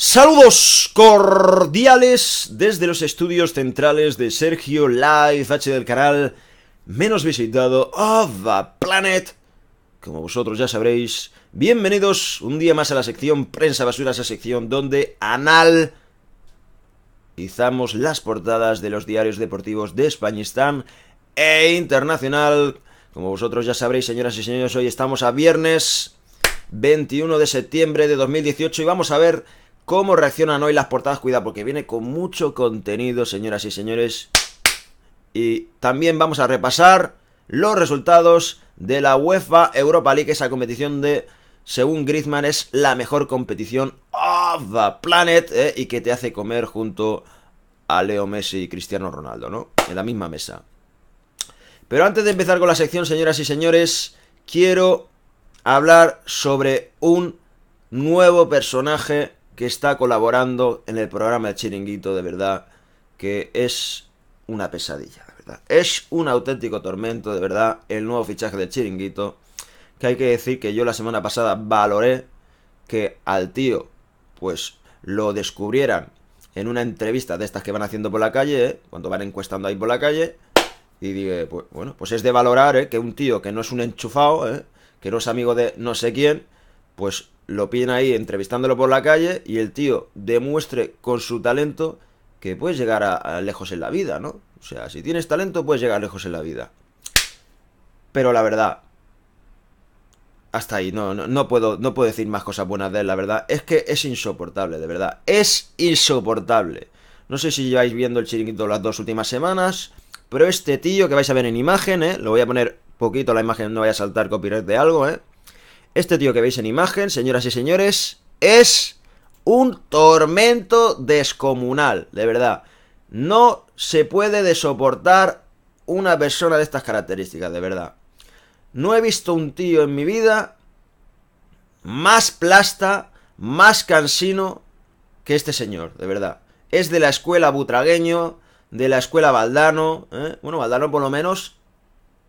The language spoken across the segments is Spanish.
Saludos cordiales desde los estudios centrales de Sergio Live H del canal menos visitado of the planet. Como vosotros ya sabréis, bienvenidos un día más a la sección Prensa Basura, esa sección donde analizamos las portadas de los diarios deportivos de Españistán e internacional. Como vosotros ya sabréis, señoras y señores, hoy estamos a viernes 21 de septiembre de 2018 y vamos a ver cómo reaccionan hoy las portadas, cuidado, porque viene con mucho contenido, señoras y señores. Y también vamos a repasar los resultados de la UEFA Europa League, esa competición de, según Griezmann, es la mejor competición of the planet eh, y que te hace comer junto a Leo Messi y Cristiano Ronaldo, ¿no? En la misma mesa. Pero antes de empezar con la sección, señoras y señores, quiero hablar sobre un nuevo personaje que está colaborando en el programa de Chiringuito, de verdad, que es una pesadilla, de verdad. Es un auténtico tormento, de verdad, el nuevo fichaje de Chiringuito, que hay que decir que yo la semana pasada valoré que al tío, pues, lo descubrieran en una entrevista de estas que van haciendo por la calle, ¿eh? cuando van encuestando ahí por la calle, y dije, pues, bueno, pues es de valorar, ¿eh? que un tío que no es un enchufado, ¿eh? que no es amigo de no sé quién, pues lo piden ahí entrevistándolo por la calle y el tío demuestre con su talento que puedes llegar a, lejos en la vida, ¿no? O sea, si tienes talento puedes llegar lejos en la vida. Pero la verdad, hasta ahí, no, no, puedo, no puedo decir más cosas buenas de él, la verdad. Es que es insoportable, de verdad. Es insoportable. No sé si lleváis viendo el chiringuito las dos últimas semanas, pero este tío que vais a ver en imagen, ¿eh? Lo voy a poner poquito la imagen, no vaya a saltar copyright de algo, ¿eh? Este tío que veis en imagen, señoras y señores, es un tormento descomunal, de verdad. No se puede de soportar una persona de estas características, de verdad. No he visto un tío en mi vida más plasta, más cansino que este señor, de verdad. Es de la escuela butragueño, de la escuela Valdano. ¿eh? Bueno, Valdano por lo menos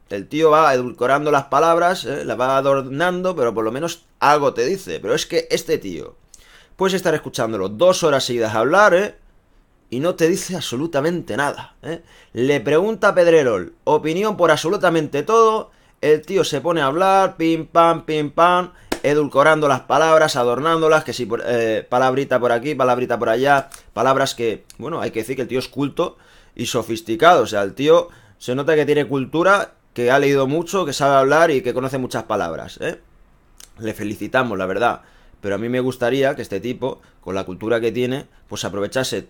el tío va edulcorando las palabras, eh, las va adornando, pero por lo menos algo te dice. Pero es que este tío puedes estar escuchándolo dos horas seguidas hablar, ¿eh? Y no te dice absolutamente nada, ¿eh? Le pregunta Pedrerol opinión por absolutamente todo. El tío se pone a hablar, pim pam, pim pam, edulcorando las palabras, adornándolas, que si sí, eh, palabrita por aquí, palabrita por allá, palabras que, bueno, hay que decir que el tío es culto y sofisticado, o sea, el tío se nota que tiene cultura que ha leído mucho, que sabe hablar y que conoce muchas palabras. ¿eh? Le felicitamos, la verdad. Pero a mí me gustaría que este tipo, con la cultura que tiene, pues aprovechase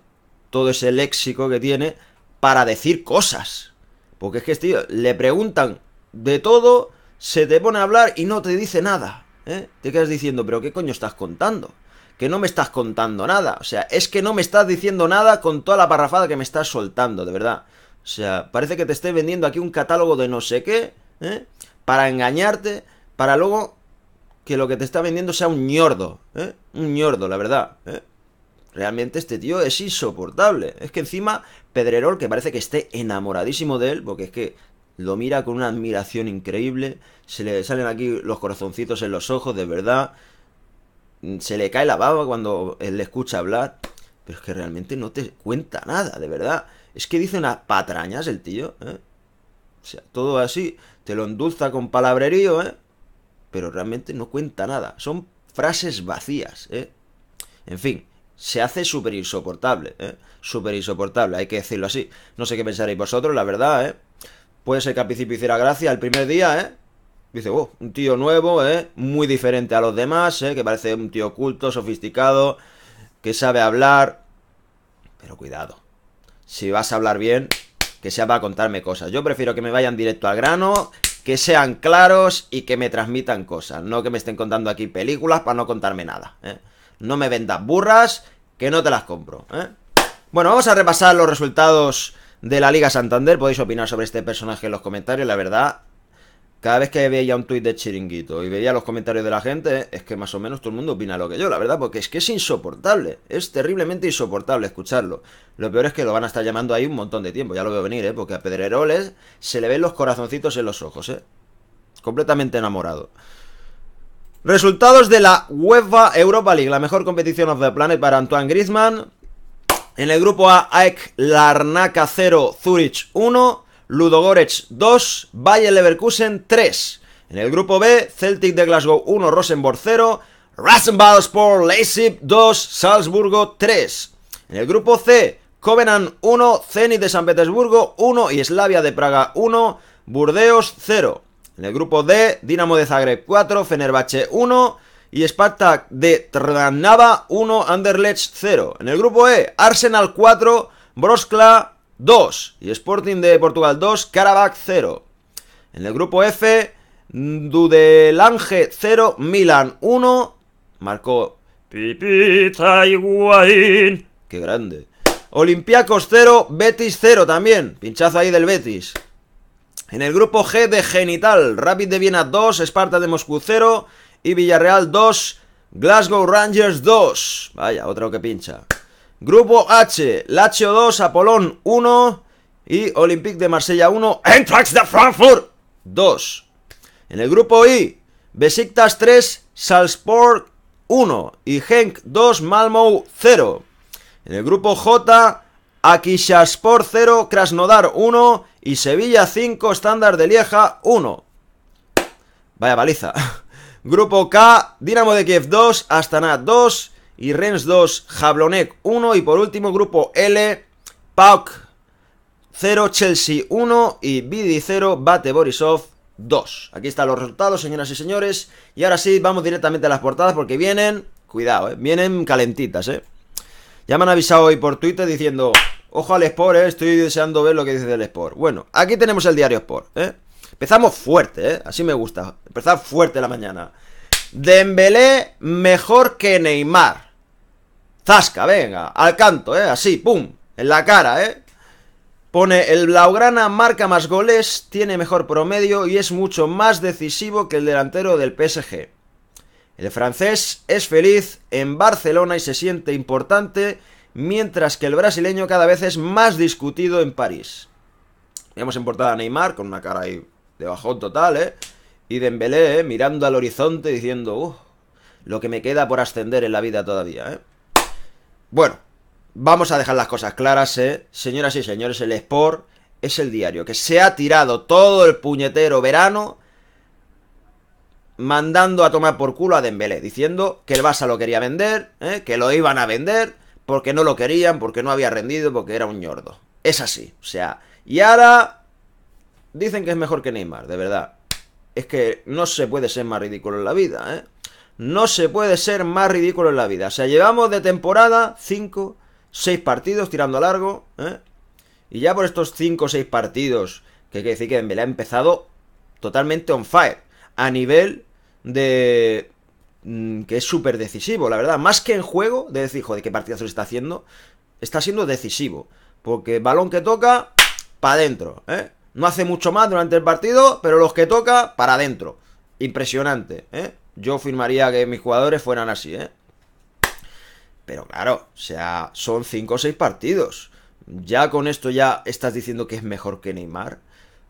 todo ese léxico que tiene para decir cosas. Porque es que, tío, le preguntan de todo, se te pone a hablar y no te dice nada. ¿eh? Te quedas diciendo, pero ¿qué coño estás contando? Que no me estás contando nada. O sea, es que no me estás diciendo nada con toda la parrafada que me estás soltando, de verdad. O sea, parece que te esté vendiendo aquí un catálogo de no sé qué, ¿eh? Para engañarte, para luego que lo que te está vendiendo sea un ñordo, ¿eh? Un ñordo, la verdad, ¿eh? Realmente este tío es insoportable. Es que encima Pedrerol, que parece que esté enamoradísimo de él, porque es que lo mira con una admiración increíble, se le salen aquí los corazoncitos en los ojos, de verdad, se le cae la baba cuando él le escucha hablar, pero es que realmente no te cuenta nada, de verdad. Es que dice unas patrañas el tío, ¿eh? O sea, todo así, te lo endulza con palabrerío, ¿eh? Pero realmente no cuenta nada. Son frases vacías, ¿eh? En fin, se hace súper insoportable, ¿eh? Súper insoportable, hay que decirlo así. No sé qué pensaréis vosotros, la verdad, ¿eh? Puede ser que al principio hiciera gracia el primer día, ¿eh? Dice, oh, un tío nuevo, ¿eh? Muy diferente a los demás, ¿eh? Que parece un tío oculto, sofisticado, que sabe hablar. Pero cuidado, si vas a hablar bien, que sea para contarme cosas. Yo prefiero que me vayan directo al grano, que sean claros y que me transmitan cosas. No que me estén contando aquí películas para no contarme nada. ¿eh? No me vendas burras, que no te las compro. ¿eh? Bueno, vamos a repasar los resultados de la Liga Santander. Podéis opinar sobre este personaje en los comentarios. La verdad, cada vez que veía un tuit de chiringuito y veía los comentarios de la gente, es que más o menos todo el mundo opina lo que yo, la verdad, porque es que es insoportable, es terriblemente insoportable escucharlo. Lo peor es que lo van a estar llamando ahí un montón de tiempo, ya lo veo venir, ¿eh? porque a Pedreroles se le ven los corazoncitos en los ojos, ¿eh? Completamente enamorado. Resultados de la UEFA Europa League, la mejor competición of the planet para Antoine Griezmann. En el grupo A, AEK Larnaca 0, Zurich 1. Ludogorets 2, Bayer Leverkusen 3. En el grupo B, Celtic de Glasgow 1, Rosenborg 0, Rasenballsport Leipzig 2, Salzburgo 3. En el grupo C, Covenant 1, Zenit de San Petersburgo 1 y Slavia de Praga 1, Burdeos 0. En el grupo D, Dinamo de Zagreb 4, Fenerbahce 1 y Spartak de Trnava 1, Anderlecht 0. En el grupo E, Arsenal 4, Broskla 2 y Sporting de Portugal 2, Karabakh 0. En el grupo F, Dudelange 0, Milan 1, marcó Pipita Higuaín. Qué grande. Olympiacos 0, Betis 0 también. Pinchazo ahí del Betis. En el grupo G de Genital, Rapid de Viena 2, Esparta de Moscú 0 y Villarreal 2, Glasgow Rangers 2. Vaya, otro que pincha. Grupo H, Lazio 2, Apolón 1 y Olympique de Marsella 1, Eintracht de Frankfurt 2. En el grupo I, Besiktas 3, Salzburg 1 y Genk 2, Malmö 0. En el grupo J, Akishaspor 0, Krasnodar 1 y Sevilla 5, Estándar de Lieja 1. Vaya baliza. Grupo K, Dinamo de Kiev 2, Astana 2 y Rens 2, Jablonek 1 y por último grupo L, Pauk 0, Chelsea 1 y Bidi 0, Bate Borisov 2. Aquí están los resultados, señoras y señores. Y ahora sí, vamos directamente a las portadas porque vienen, cuidado, eh, vienen calentitas, ¿eh? Ya me han avisado hoy por Twitter diciendo, ojo al Sport, eh, estoy deseando ver lo que dice del Sport. Bueno, aquí tenemos el diario Sport, ¿eh? Empezamos fuerte, eh, Así me gusta. Empezar fuerte la mañana. Dembélé mejor que Neymar. Zasca, venga, al canto, ¿eh? Así, pum, en la cara, ¿eh? Pone, el Blaugrana marca más goles, tiene mejor promedio y es mucho más decisivo que el delantero del PSG. El francés es feliz en Barcelona y se siente importante, mientras que el brasileño cada vez es más discutido en París. Vemos en portada a Neymar con una cara ahí de bajón total, ¿eh? Y Dembélé eh, mirando al horizonte diciendo, uff, lo que me queda por ascender en la vida todavía, ¿eh? Bueno, vamos a dejar las cosas claras, ¿eh? Señoras y señores, el Sport es el diario que se ha tirado todo el puñetero verano mandando a tomar por culo a Dembélé, diciendo que el Barça lo quería vender, ¿eh? que lo iban a vender, porque no lo querían, porque no había rendido, porque era un ñordo. Es así, o sea, y ahora dicen que es mejor que Neymar, de verdad. Es que no se puede ser más ridículo en la vida, ¿eh? No se puede ser más ridículo en la vida. O sea, llevamos de temporada 5, 6 partidos tirando a largo. ¿eh? Y ya por estos 5 o 6 partidos, que hay que decir que la ha empezado totalmente on fire. A nivel de... Mm, que es súper decisivo, la verdad. Más que en juego, de decir, joder, qué se está haciendo. Está siendo decisivo. Porque balón que toca, para adentro. ¿eh? No hace mucho más durante el partido, pero los que toca, para adentro. Impresionante, ¿eh? Yo firmaría que mis jugadores fueran así, ¿eh? Pero claro, o sea, son 5 o 6 partidos. Ya con esto ya estás diciendo que es mejor que Neymar.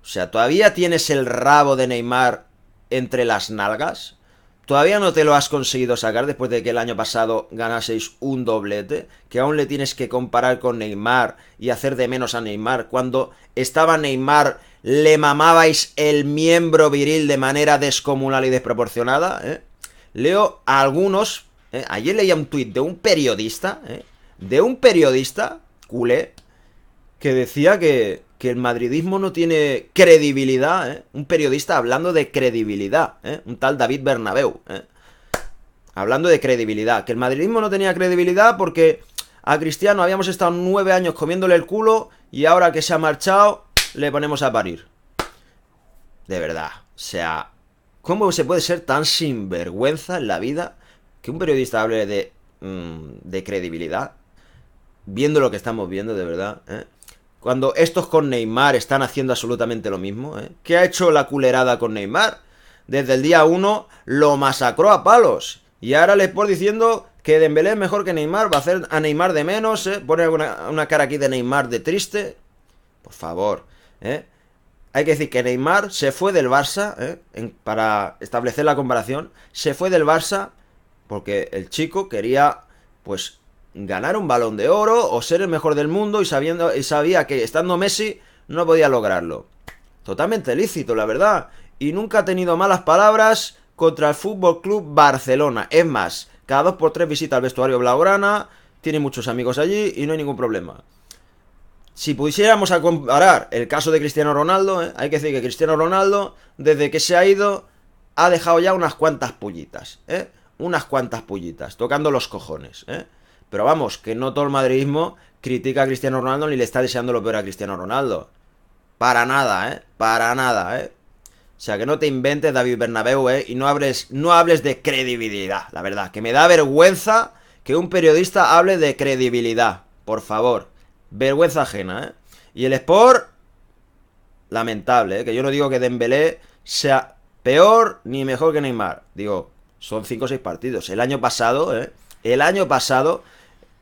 O sea, todavía tienes el rabo de Neymar entre las nalgas. Todavía no te lo has conseguido sacar después de que el año pasado ganaseis un doblete, que aún le tienes que comparar con Neymar y hacer de menos a Neymar. Cuando estaba Neymar, le mamabais el miembro viril de manera descomunal y desproporcionada, ¿eh? leo a algunos. Eh, ayer leía un tuit de un periodista, eh, de un periodista culé, que decía que, el madridismo no tiene credibilidad. Eh, un periodista hablando de credibilidad, un tal David Bernabeu. hablando de credibilidad. Que el madridismo no tenía credibilidad porque a Cristiano habíamos estado nueve años comiéndole el culo y ahora que se ha marchado le ponemos a parir. De verdad. O sea, ¿Cómo se puede ser tan sinvergüenza en la vida que un periodista hable mm, de, credibilidad? Viendo lo que estamos viendo, de verdad. ¿eh? Cuando estos con Neymar están haciendo absolutamente lo mismo. ¿eh? ¿Qué ha hecho la culerada con Neymar? Desde el día 1 lo masacró a palos. Y ahora les por diciendo que Dembélé es mejor que Neymar. Va a hacer a Neymar de menos. Eh. Pone una, una cara aquí de Neymar de triste. Por favor. ¿eh? hay que decir que Neymar se fue del Barça, ¿eh? para establecer la comparación, se fue del Barça porque el chico quería, pues, ganar un balón de oro o ser el mejor del mundo y, sabiendo, y sabía que estando Messi no podía lograrlo. Totalmente lícito, la verdad. Y nunca ha tenido malas palabras contra el Fútbol Club Barcelona. Es más, cada dos por tres visita al vestuario Blaugrana, tiene muchos amigos allí y no hay ningún problema. Si pudiéramos a comparar el caso de Cristiano Ronaldo, ¿eh? hay que decir que Cristiano Ronaldo, desde que se ha ido, ha dejado ya unas cuantas pullitas, ¿eh? Unas cuantas pullitas, tocando los cojones, ¿eh? Pero vamos, que no todo el madridismo critica a Cristiano Ronaldo ni le está deseando lo peor a Cristiano Ronaldo. Para nada, ¿eh? Para nada, ¿eh? O sea, que no te inventes David Bernabeu, ¿eh? Y no hables, no hables de credibilidad, la verdad. Que me da vergüenza que un periodista hable de credibilidad, por favor. Vergüenza ajena, ¿eh? Y el Sport, lamentable, ¿eh? Que yo no digo que Dembélé sea peor ni mejor que Neymar. Digo, son 5 o 6 partidos. El año pasado, ¿eh? El año pasado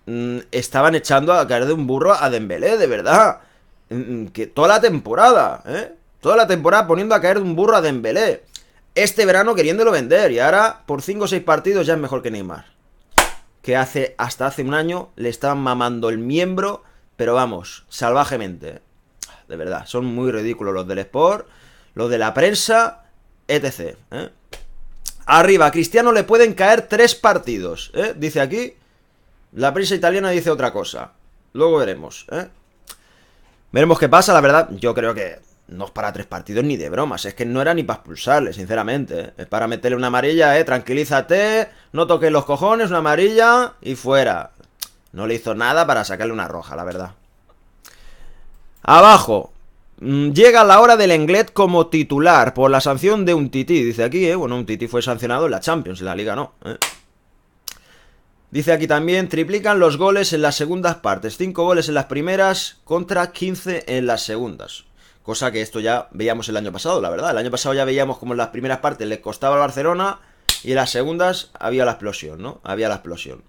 mm, estaban echando a caer de un burro a Dembélé, de verdad. Mm, mm, que toda la temporada, ¿eh? Toda la temporada poniendo a caer de un burro a Dembélé. Este verano queriéndolo vender y ahora por 5 o 6 partidos ya es mejor que Neymar. Que hace hasta hace un año le estaban mamando el miembro pero vamos, salvajemente. De verdad, son muy ridículos los del Sport, los de la prensa, etc. ¿eh? Arriba, a Cristiano le pueden caer tres partidos. ¿eh? Dice aquí. La prensa italiana dice otra cosa. Luego veremos. ¿eh? Veremos qué pasa, la verdad. Yo creo que no es para tres partidos ni de bromas. Es que no era ni para expulsarle, sinceramente. ¿eh? Es para meterle una amarilla, ¿eh? Tranquilízate, no toques los cojones, una amarilla y fuera. No le hizo nada para sacarle una roja, la verdad. Abajo. Mm, llega la hora del Englet como titular por la sanción de un tití. Dice aquí, ¿eh? Bueno, un tití fue sancionado en la Champions, en la Liga no. Eh. Dice aquí también, triplican los goles en las segundas partes. 5 goles en las primeras contra 15 en las segundas. Cosa que esto ya veíamos el año pasado, la verdad. El año pasado ya veíamos como en las primeras partes les costaba al Barcelona y en las segundas había la explosión, ¿no? Había la explosión.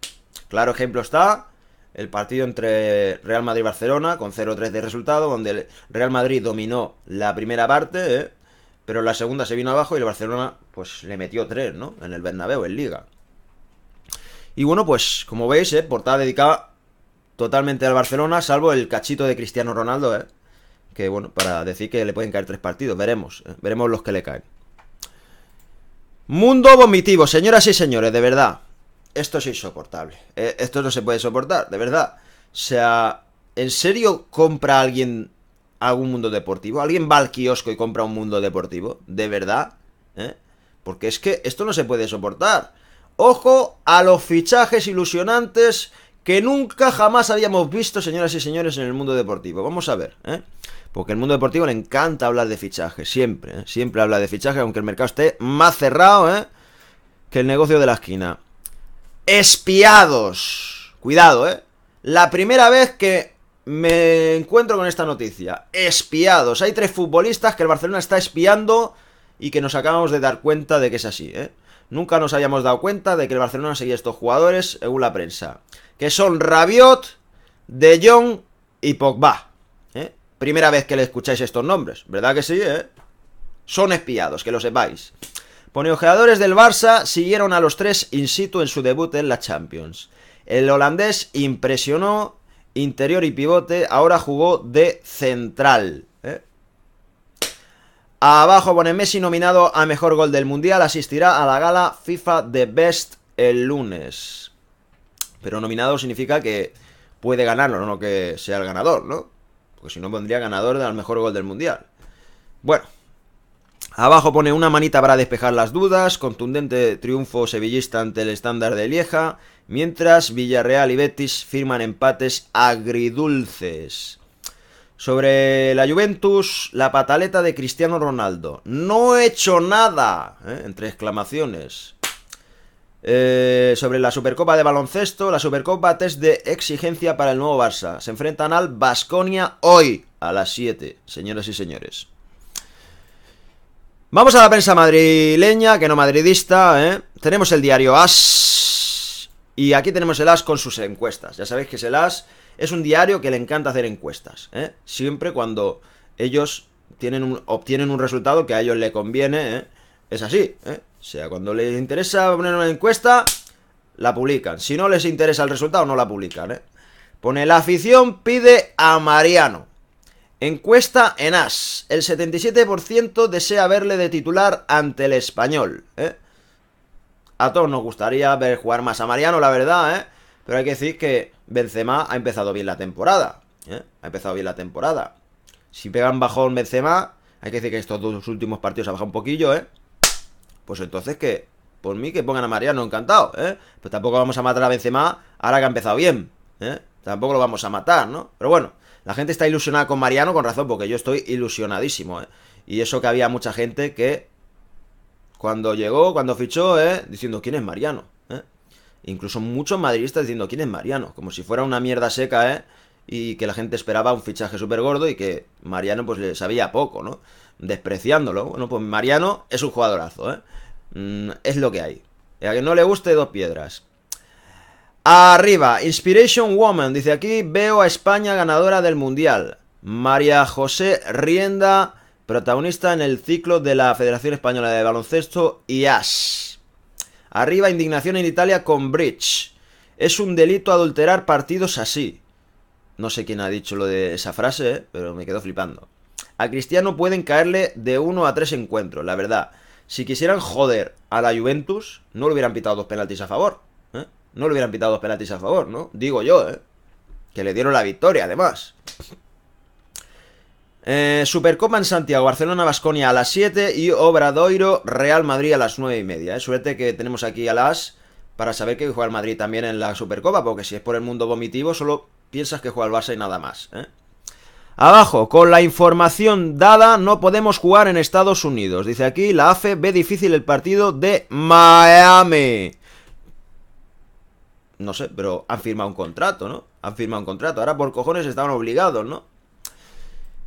Claro ejemplo está el partido entre Real Madrid y Barcelona con 0-3 de resultado, donde Real Madrid dominó la primera parte, ¿eh? pero la segunda se vino abajo y el Barcelona pues le metió 3, ¿no? En el Bernabéu, en Liga. Y bueno, pues como veis, ¿eh? portada dedicada totalmente al Barcelona, salvo el cachito de Cristiano Ronaldo, ¿eh? que bueno, para decir que le pueden caer tres partidos, veremos, veremos los que le caen. Mundo vomitivo, señoras y señores, de verdad esto es insoportable. Eh, esto no se puede soportar, de verdad. O sea, ¿en serio compra alguien algún mundo deportivo? ¿Alguien va al kiosco y compra un mundo deportivo? ¿De verdad? ¿Eh? Porque es que esto no se puede soportar. Ojo a los fichajes ilusionantes que nunca jamás habíamos visto, señoras y señores, en el mundo deportivo. Vamos a ver, ¿eh? Porque el mundo deportivo le encanta hablar de fichajes, siempre, ¿eh? siempre habla de fichajes, aunque el mercado esté más cerrado, ¿eh? Que el negocio de la esquina espiados. Cuidado, ¿eh? La primera vez que me encuentro con esta noticia. Espiados. Hay tres futbolistas que el Barcelona está espiando y que nos acabamos de dar cuenta de que es así, ¿eh? Nunca nos habíamos dado cuenta de que el Barcelona seguía estos jugadores, según la prensa. Que son Rabiot, De Jong y Pogba. Eh. Primera vez que le escucháis estos nombres, ¿verdad que sí? Eh? Son espiados, que lo sepáis. Poneojeadores del Barça siguieron a los tres in situ en su debut en la Champions. El holandés impresionó, interior y pivote, ahora jugó de central. ¿eh? Abajo pone Messi nominado a mejor gol del mundial, asistirá a la gala FIFA The Best el lunes. Pero nominado significa que puede ganarlo, no que sea el ganador, ¿no? Porque si no pondría ganador del mejor gol del mundial. Bueno, Abajo pone una manita para despejar las dudas, contundente triunfo sevillista ante el estándar de Lieja, mientras Villarreal y Betis firman empates agridulces. Sobre la Juventus, la pataleta de Cristiano Ronaldo. No he hecho nada, ¿eh? entre exclamaciones. Eh, sobre la Supercopa de baloncesto, la Supercopa test de exigencia para el nuevo Barça. Se enfrentan al Basconia hoy a las 7, señoras y señores. Vamos a la prensa madrileña, que no madridista, ¿eh? Tenemos el diario As. Y aquí tenemos el As con sus encuestas. Ya sabéis que es el As. Es un diario que le encanta hacer encuestas. ¿eh? Siempre cuando ellos tienen obtienen un resultado que a ellos le conviene. ¿eh? Es así. ¿eh? O sea, cuando les interesa poner una encuesta, la publican. Si no les interesa el resultado, no la publican. ¿eh? Pone, la afición pide a Mariano. Encuesta en AS. El 77% desea verle de titular ante el español. ¿eh? A todos nos gustaría ver jugar más a Mariano, la verdad, ¿eh? Pero hay que decir que Benzema ha empezado bien la temporada. ¿eh? Ha empezado bien la temporada. Si pegan bajón Benzema, hay que decir que estos dos últimos partidos ha bajado un poquillo, ¿eh? Pues entonces que, por mí, que pongan a Mariano encantado, ¿eh? Pues tampoco vamos a matar a Benzema ahora que ha empezado bien, ¿eh? Tampoco lo vamos a matar, ¿no? Pero bueno, la gente está ilusionada con Mariano, con razón, porque yo estoy ilusionadísimo, ¿eh? Y eso que había mucha gente que cuando llegó, cuando fichó, ¿eh? Diciendo, ¿quién es Mariano? ¿eh? Incluso muchos madridistas diciendo, ¿quién es Mariano? Como si fuera una mierda seca, ¿eh? Y que la gente esperaba un fichaje súper gordo y que Mariano pues le sabía poco, ¿no? Despreciándolo. Bueno, pues Mariano es un jugadorazo, ¿eh? Mm, es lo que hay. Y a que no le guste dos piedras. Arriba, Inspiration Woman, dice aquí, veo a España ganadora del Mundial. María José Rienda, protagonista en el ciclo de la Federación Española de Baloncesto, y as Arriba, indignación en Italia con Bridge. Es un delito adulterar partidos así. No sé quién ha dicho lo de esa frase, ¿eh? pero me quedo flipando. A Cristiano pueden caerle de uno a tres encuentros, la verdad. Si quisieran joder a la Juventus, no le hubieran pitado dos penaltis a favor no le hubieran pitado dos penaltis a favor, ¿no? Digo yo, ¿eh? Que le dieron la victoria, además. Eh, Supercopa en Santiago, Barcelona, Basconia a las 7 y Obradoiro, Real Madrid a las 9 y media. Eh. Suerte que tenemos aquí a las para saber que juega el Madrid también en la Supercopa, porque si es por el mundo vomitivo, solo piensas que juega el Barça y nada más. ¿eh? Abajo, con la información dada, no podemos jugar en Estados Unidos. Dice aquí, la AFE ve difícil el partido de Miami. No sé, pero han firmado un contrato, ¿no? Han firmado un contrato. Ahora por cojones estaban obligados, ¿no?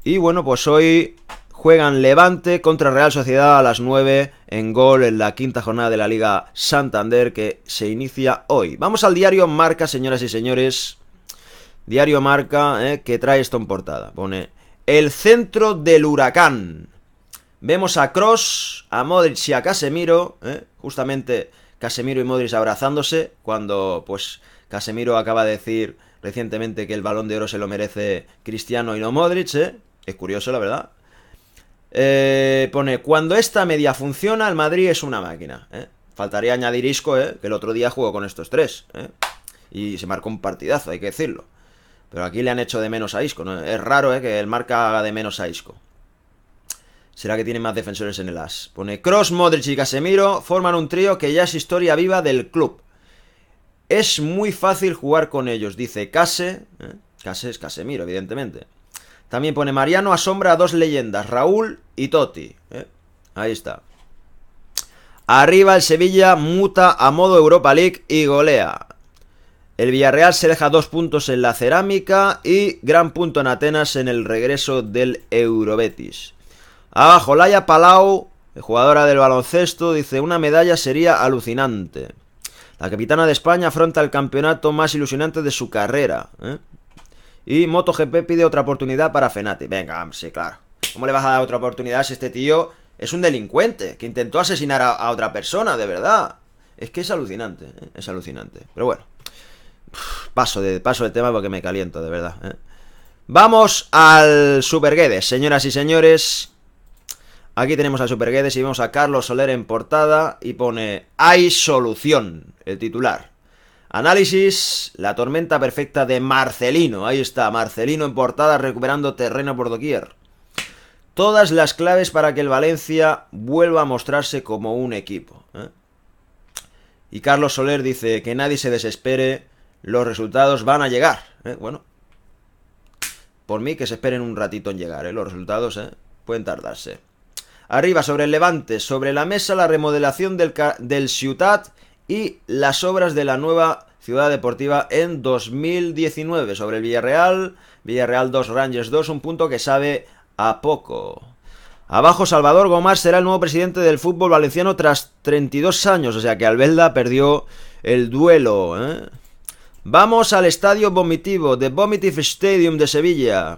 Y bueno, pues hoy juegan Levante contra Real Sociedad a las 9 en gol en la quinta jornada de la Liga Santander que se inicia hoy. Vamos al diario Marca, señoras y señores. Diario Marca, eh, que trae esto en portada. Pone el centro del huracán. Vemos a Cross, a Modric y a Casemiro, eh, justamente Casemiro y Modric abrazándose, cuando pues Casemiro acaba de decir recientemente que el balón de oro se lo merece Cristiano y no Modric, ¿eh? Es curioso, la verdad. Eh, pone, cuando esta media funciona, el Madrid es una máquina. ¿eh? Faltaría añadir Isco, ¿eh? que el otro día jugó con estos tres. Y se marcó un partidazo, hay que decirlo. Pero aquí le han hecho de menos a Isco. Es raro que el marca haga de menos a Isco será que tiene más defensores en el as. Pone Cross, Modric y Casemiro forman un trío que ya es historia viva del club. Es muy fácil jugar con ellos, dice Case. ¿eh? Case es Casemiro, evidentemente. También pone Mariano asombra a dos leyendas, Raúl y Totti. ¿eh? Ahí está. Arriba el Sevilla muta a modo Europa League y golea. El Villarreal se deja dos puntos en la cerámica y gran punto en Atenas en el regreso del Eurobetis. Abajo, Laia Palau, jugadora del baloncesto, dice, una medalla sería alucinante. La capitana de España afronta el campeonato más ilusionante de su carrera. ¿eh? Y MotoGP pide otra oportunidad para Fenati. Venga, sí, claro. ¿Cómo le vas a dar otra oportunidad si este tío es un delincuente que intentó asesinar a, otra persona, de verdad? Es que es alucinante, ¿eh? es alucinante. Pero bueno, paso de paso tema porque me caliento, de verdad. ¿eh? Vamos al Super Guedes, señoras y señores. Aquí tenemos a Superguedes y vemos a Carlos Soler en portada y pone Hay solución, el titular. Análisis, la tormenta perfecta de Marcelino. Ahí está, Marcelino en portada recuperando terreno por doquier. Todas las claves para que el Valencia vuelva a mostrarse como un equipo. ¿eh? Y Carlos Soler dice que nadie se desespere, los resultados van a llegar. ¿eh? Bueno, por mí que se esperen un ratito en llegar, ¿eh? los resultados pueden tardarse. Arriba, sobre el levante, sobre la mesa, la remodelación del, Ciutat y las obras de la nueva Ciudad Deportiva en 2019. Sobre el Villarreal, Villarreal 2, Rangers 2, un punto que sabe a poco. Abajo Salvador Gomar será el nuevo presidente del fútbol valenciano tras 32 años, o sea que Albelda perdió el duelo. ¿eh? Vamos al estadio vomitivo, The Vomitive Stadium de Sevilla.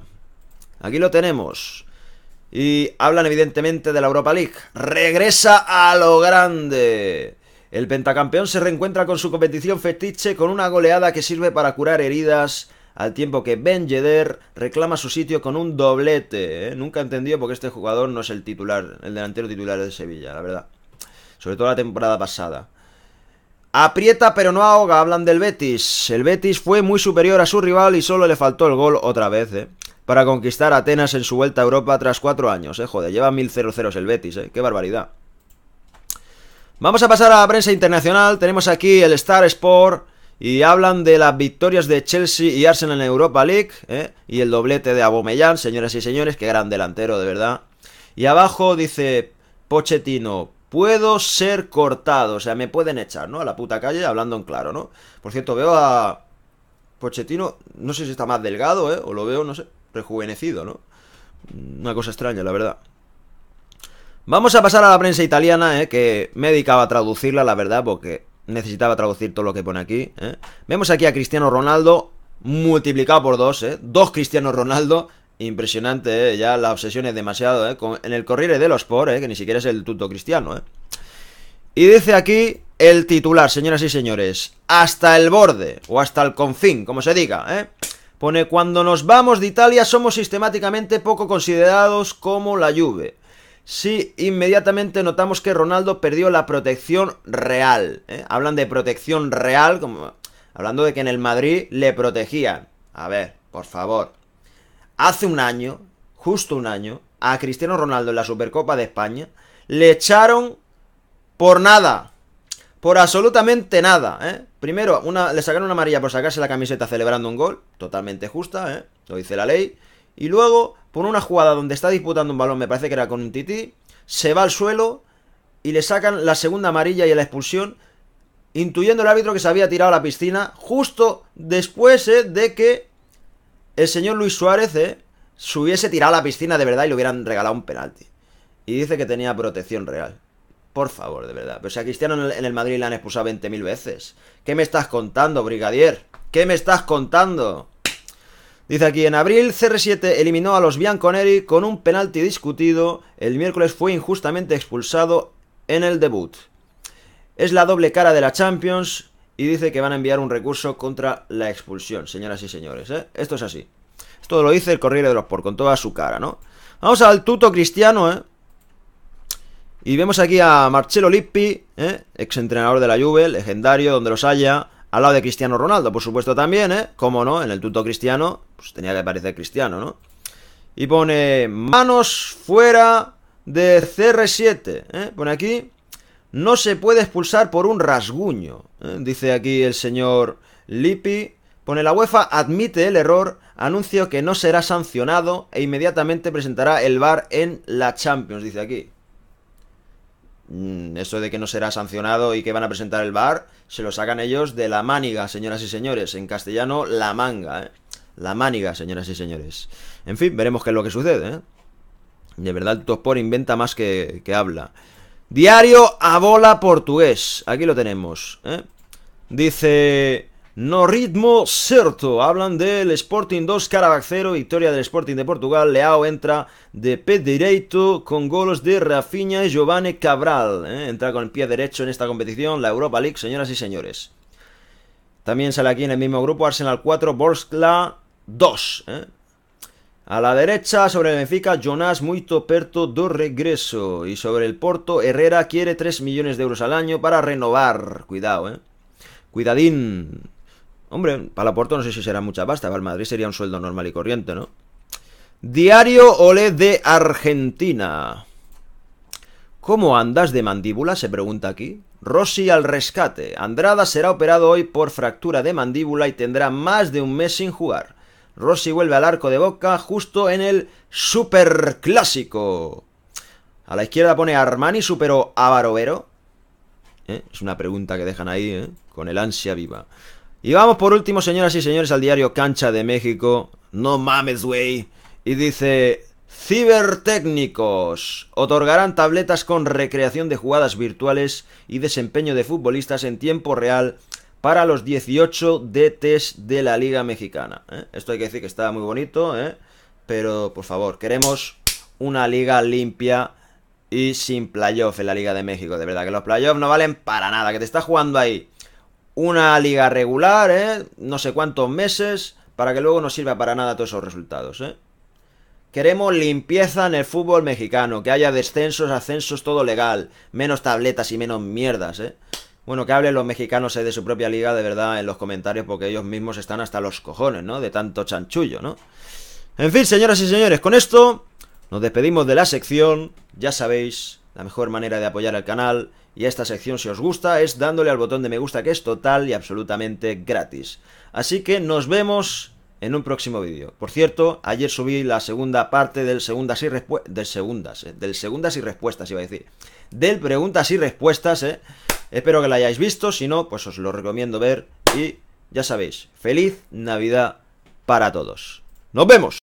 Aquí lo tenemos. Y hablan evidentemente de la Europa League. Regresa a lo grande. El pentacampeón se reencuentra con su competición fetiche con una goleada que sirve para curar heridas, al tiempo que Ben Yedder reclama su sitio con un doblete. ¿eh? Nunca he entendido por qué este jugador no es el titular, el delantero titular de Sevilla, la verdad. Sobre todo la temporada pasada. Aprieta pero no ahoga, hablan del Betis. El Betis fue muy superior a su rival y solo le faltó el gol otra vez. ¿eh? para conquistar Atenas en su vuelta a Europa tras cuatro años, eh. Joder, lleva 1000 0 el Betis, eh. Qué barbaridad. Vamos a pasar a la prensa internacional. Tenemos aquí el Star Sport y hablan de las victorias de Chelsea y Arsenal en Europa League ¿eh? y el doblete de abomellán señoras y señores, qué gran delantero de verdad. Y abajo dice Pochettino, puedo ser cortado, o sea, me pueden echar, ¿no? A la puta calle, hablando en claro, ¿no? Por cierto, veo a Pochettino, no sé si está más delgado, ¿eh? O lo veo, no sé rejuvenecido, ¿no? Una cosa extraña, la verdad. Vamos a pasar a la prensa italiana, ¿eh? que me dedicaba a traducirla, la verdad, porque necesitaba traducir todo lo que pone aquí. ¿eh? Vemos aquí a Cristiano Ronaldo multiplicado por dos, ¿eh? dos Cristiano Ronaldo. Impresionante, ¿eh? ya la obsesión es demasiado. ¿eh? En el Corriere los por, ¿eh? que ni siquiera es el tuto cristiano. ¿eh? Y dice aquí el titular, señoras y señores, hasta el borde o hasta el confín, como se diga. ¿eh? Pone, cuando nos vamos de Italia somos sistemáticamente poco considerados como la lluvia. Sí, inmediatamente notamos que Ronaldo perdió la protección real. ¿eh? Hablan de protección real, como, hablando de que en el Madrid le protegían. A ver, por favor. Hace un año, justo un año, a Cristiano Ronaldo en la Supercopa de España le echaron por nada. Por absolutamente nada, ¿eh? Primero, una, le sacaron una amarilla por sacarse la camiseta celebrando un gol. Totalmente justa, ¿eh? Lo dice la ley. Y luego, por una jugada donde está disputando un balón, me parece que era con un tití, se va al suelo y le sacan la segunda amarilla y la expulsión, intuyendo el árbitro que se había tirado a la piscina justo después ¿eh? de que el señor Luis Suárez ¿eh? se hubiese tirado a la piscina de verdad y le hubieran regalado un penalti. Y dice que tenía protección real. Por favor, de verdad. Pero si a Cristiano en el Madrid le han expulsado 20.000 veces. ¿Qué me estás contando, brigadier? ¿Qué me estás contando? Dice aquí, en abril CR7 eliminó a los Bianconeri con un penalti discutido. El miércoles fue injustamente expulsado en el debut. Es la doble cara de la Champions y dice que van a enviar un recurso contra la expulsión, señoras y señores. ¿eh? Esto es así. Esto lo dice el Corriere de los Por, con toda su cara, ¿no? Vamos al tuto cristiano, ¿eh? Y vemos aquí a Marcelo Lippi, ¿eh? ex entrenador de la Juve, legendario, donde los haya. Al lado de Cristiano Ronaldo, por supuesto, también, ¿eh? Cómo no, en el tuto cristiano, pues tenía que parecer Cristiano, ¿no? Y pone manos fuera de CR7, ¿eh? Pone aquí, no se puede expulsar por un rasguño, ¿eh? dice aquí el señor Lippi. Pone la UEFA admite el error, anuncio que no será sancionado e inmediatamente presentará el VAR en la Champions, dice aquí. Mm, Esto de que no será sancionado y que van a presentar el bar, se lo sacan ellos de la maniga, señoras y señores. En castellano, la manga. ¿eh? La maniga, señoras y señores. En fin, veremos qué es lo que sucede. ¿eh? De verdad, el sport inventa más que, que, habla. Diario a bola portugués. Aquí lo tenemos. ¿eh? Dice... No ritmo certo. Hablan del Sporting 2, Carabacero. victoria del Sporting de Portugal. Leao entra de pie derecho con golos de Rafinha y Giovanni Cabral. Eh. Entra con el pie derecho en esta competición, la Europa League, señoras y señores. También sale aquí en el mismo grupo Arsenal 4, Borskla 2. A la derecha, sobre el Benfica, Jonas Muito Perto do Regreso. Y sobre el Porto, Herrera quiere 3 millones de euros al año para renovar. Cuidado, eh. Cuidadín. Hombre, para Laporta no sé si será mucha pasta, para el Madrid sería un sueldo normal y corriente, ¿no? Diario Olé de Argentina. ¿Cómo andas de mandíbula? Se pregunta aquí. Rossi al rescate. Andrada será operado hoy por fractura de mandíbula y tendrá más de un mes sin jugar. Rossi vuelve al arco de Boca justo en el Superclásico. A la izquierda pone Armani, superó a Barovero. ¿Eh? Es una pregunta que dejan ahí, ¿eh? con el ansia viva. Y vamos por último, señoras y señores, al diario Cancha de México. No mames, güey. Y dice, Cibertécnicos. Otorgarán tabletas con recreación de jugadas virtuales y desempeño de futbolistas en tiempo real para los 18 DTs de la Liga Mexicana. ¿Eh? Esto hay que decir que está muy bonito, ¿eh? pero por favor, queremos una liga limpia y sin playoff en la Liga de México. De verdad que los playoffs no valen para nada, que te está jugando ahí una liga regular, ¿eh? No sé cuántos meses, para que luego no sirva para nada todos esos resultados, ¿eh? Queremos limpieza en el fútbol mexicano, que haya descensos, ascensos, todo legal, menos tabletas y menos mierdas, ¿eh? Bueno, que hablen los mexicanos eh, de su propia liga de verdad en los comentarios, porque ellos mismos están hasta los cojones, ¿no? De tanto chanchullo, ¿no? En fin, señoras y señores, con esto nos despedimos de la sección, ya sabéis, la mejor manera de apoyar al canal y esta sección si os gusta es dándole al botón de me gusta que es total y absolutamente gratis. Así que nos vemos en un próximo vídeo. Por cierto, ayer subí la segunda parte del segundas y respuestas, del segundas, eh, del segundas y respuestas iba a decir, del preguntas y respuestas, eh. Espero que la hayáis visto, si no, pues os lo recomiendo ver y ya sabéis, feliz Navidad para todos. Nos vemos.